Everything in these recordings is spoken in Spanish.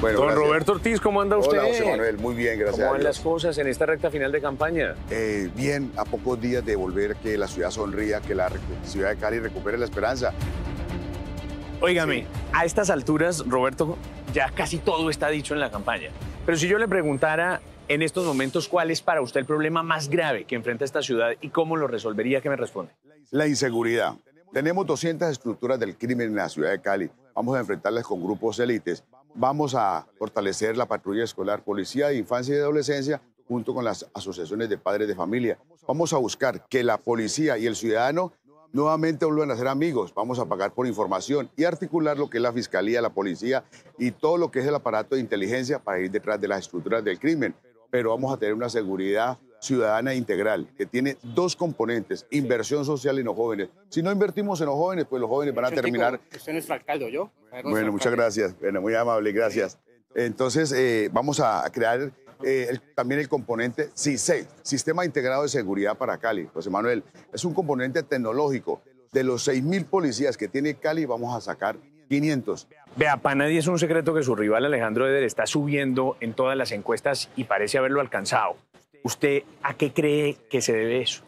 Bueno, Don Roberto Ortiz, ¿cómo anda usted? Hola, José Manuel, muy bien, gracias. ¿Cómo van las cosas en esta recta final de campaña? Eh, bien, a pocos días de volver, que la ciudad sonría, que la ciudad de Cali recupere la esperanza. Óigame, a estas alturas, Roberto, ya casi todo está dicho en la campaña. Pero si yo le preguntara en estos momentos cuál es para usted el problema más grave que enfrenta esta ciudad y cómo lo resolvería, ¿qué me responde? La inseguridad. Tenemos 200 estructuras del crimen en la ciudad de Cali. Vamos a enfrentarlas con grupos élites Vamos a fortalecer la patrulla escolar, policía de infancia y adolescencia, junto con las asociaciones de padres de familia. Vamos a buscar que la policía y el ciudadano nuevamente vuelvan a ser amigos. Vamos a pagar por información y articular lo que es la fiscalía, la policía y todo lo que es el aparato de inteligencia para ir detrás de las estructuras del crimen. Pero vamos a tener una seguridad ciudadana integral, que tiene dos componentes, inversión social en los jóvenes. Si no invertimos en los jóvenes, pues los jóvenes van a terminar... yo. Bueno, muchas gracias. muy amable, gracias. Entonces, eh, vamos a crear eh, también el componente se Sistema Integrado de Seguridad para Cali. José Manuel, es un componente tecnológico. De los 6.000 policías que tiene Cali, vamos a sacar 500. Vea, para nadie es un secreto que su rival Alejandro Eder está subiendo en todas las encuestas y parece haberlo alcanzado. ¿Usted a qué cree que se debe eso?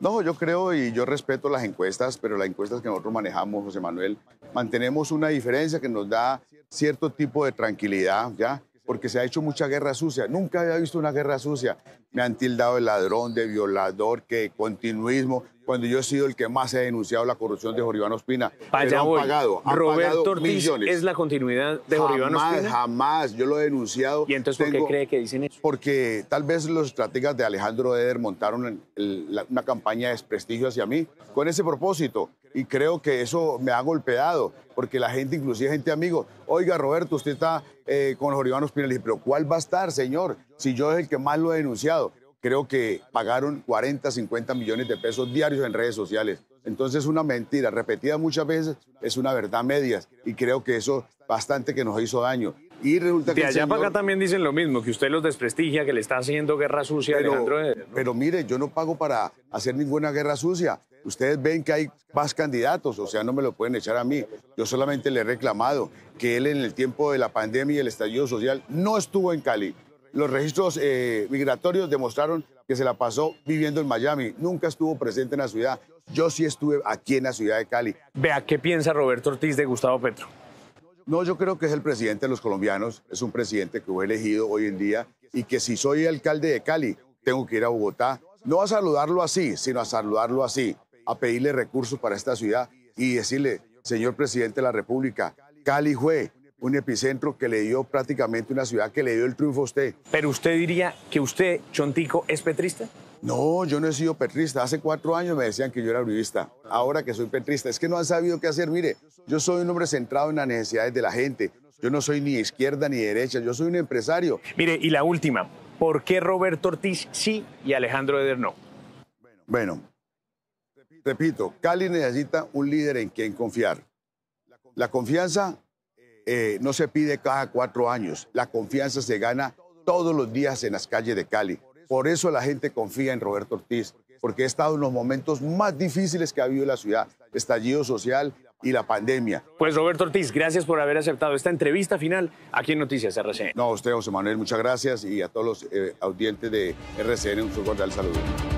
No, yo creo y yo respeto las encuestas, pero las encuestas que nosotros manejamos, José Manuel, mantenemos una diferencia que nos da cierto tipo de tranquilidad, ¿ya? porque se ha hecho mucha guerra sucia. Nunca había visto una guerra sucia. Me han tildado de ladrón, de violador, que continuismo, cuando yo he sido el que más he denunciado la corrupción de Joribán Ospina. Vaya han pagado, han Roberto pagado millones. es la continuidad de Joribán Ospina. Jamás, jamás, yo lo he denunciado. ¿Y entonces por qué cree que dicen eso? Porque tal vez los estrategas de Alejandro Eder montaron una campaña de desprestigio hacia mí con ese propósito y creo que eso me ha golpeado, porque la gente, inclusive gente amigo, oiga Roberto, usted está eh, con los Oribanos pero ¿cuál va a estar, señor? Si yo es el que más lo he denunciado. Creo que pagaron 40, 50 millones de pesos diarios en redes sociales. Entonces una mentira repetida muchas veces es una verdad medias y creo que eso bastante que nos hizo daño. Y resulta que. allá para acá también dicen lo mismo, que usted los desprestigia, que le está haciendo guerra sucia pero, Pero mire, yo no pago para hacer ninguna guerra sucia. Ustedes ven que hay más candidatos, o sea, no me lo pueden echar a mí. Yo solamente le he reclamado que él en el tiempo de la pandemia y el estallido social no estuvo en Cali. Los registros eh, migratorios demostraron que se la pasó viviendo en Miami, nunca estuvo presente en la ciudad. Yo sí estuve aquí en la ciudad de Cali. Vea, ¿qué piensa Roberto Ortiz de Gustavo Petro? No, yo creo que es el presidente de los colombianos, es un presidente que fue elegido hoy en día y que si soy alcalde de Cali, tengo que ir a Bogotá, no a saludarlo así, sino a saludarlo así, a pedirle recursos para esta ciudad y decirle, señor presidente de la República, Cali fue un epicentro que le dio prácticamente una ciudad que le dio el triunfo a usted. Pero usted diría que usted, Chontico, es petrista? No, yo no he sido petrista. Hace cuatro años me decían que yo era uribista. Ahora que soy petrista, es que no han sabido qué hacer. Mire, yo soy un hombre centrado en las necesidades de la gente. Yo no soy ni izquierda ni derecha, yo soy un empresario. Mire, y la última, ¿por qué Roberto Ortiz sí y Alejandro Eder no? Bueno, repito, Cali necesita un líder en quien confiar. La confianza eh, no se pide cada cuatro años, la confianza se gana todos los días en las calles de Cali. Por eso la gente confía en Roberto Ortiz, porque ha estado en los momentos más difíciles que ha habido la ciudad, estallido social y la pandemia. Pues Roberto Ortiz, gracias por haber aceptado esta entrevista final aquí en Noticias RCN. No, usted, José Manuel, muchas gracias y a todos los audiencias eh, audientes de RCN, un cordial saludo.